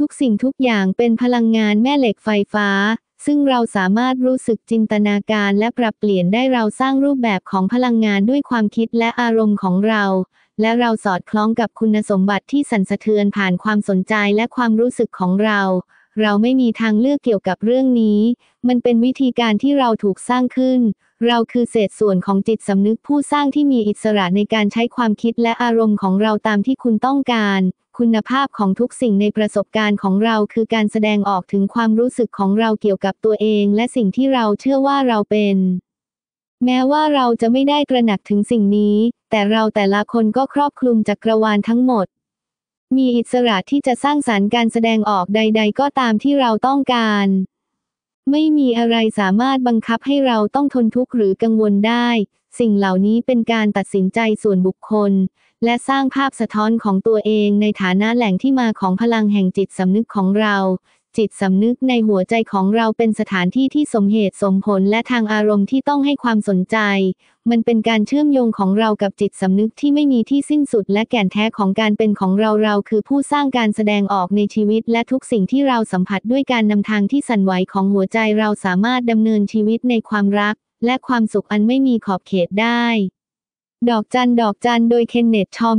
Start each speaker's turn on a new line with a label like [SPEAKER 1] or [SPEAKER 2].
[SPEAKER 1] ทุกสิ่งทุกอย่างเป็นพลังงานแม่เหล็กไฟฟ้าซึ่งเราสามารถรู้สึกจินตนาการและปรับเปลี่ยนได้เราสร้างรูปแบบของพลังงานด้วยความคิดและอารมณ์ของเราและเราสอดคล้องกับคุณสมบัติที่สั่นสะเทือนผ่านความสนใจและความรู้สึกของเราเราไม่มีทางเลือกเกี่ยวกับเรื่องนี้มันเป็นวิธีการที่เราถูกสร้างขึ้นเราคือเศษส่วนของจิตสำนึกผู้สร้างที่มีอิสระในการใช้ความคิดและอารมณ์ของเราตามที่คุณต้องการคุณภาพของทุกสิ่งในประสบการณ์ของเราคือการแสดงออกถึงความรู้สึกของเราเกี่ยวกับตัวเองและสิ่งที่เราเชื่อว่าเราเป็น แม้ว่าเราจะไม่ได้ตระหนักถึงสิ่งนี้แต่เราแต่ละคนก็ครอบคลุมจักรวาลทั้งหมด มีอิสระที่จะสร้างสารรค์การแสดงออกใดๆ ก็ตามที่เราต้องการ ไม่มีอะไรสามารถบังคับให้เราต้องทนทุกข์หรือกังวลได้สิ่งเหล่านี้เป็นการตัดสินใจส่วนบุคคล และสร้างภาพสะท้อนของตัวเอง ในฐานะแหล่งที่มาของพลังแห่งจิตสำนึกของเรา จิตสำนึกในหัวใจของเราเป็นสถานที่ที่สมเหตุสมผลและทางอารมณ์ที่ต้องให้ความสนใจ มันเป็นการเชื่อมโยงของเรากับจิตสำนึกที่ไม่มีที่สิ้นสุด และแก่นแท้ของการเป็นของเราเรา คือผู้สร้างการแสดงออกในชีวิตและทุกสิ่งที่เราสัมผัสด้วยการนำทางที่สั่นไหวของหัวใจเราสามารถดำเนินชีวิตในความรักและความสุขอันไม่มีขอบเขตได้ ดอกจันดอกจันโดยเคนเนตชอม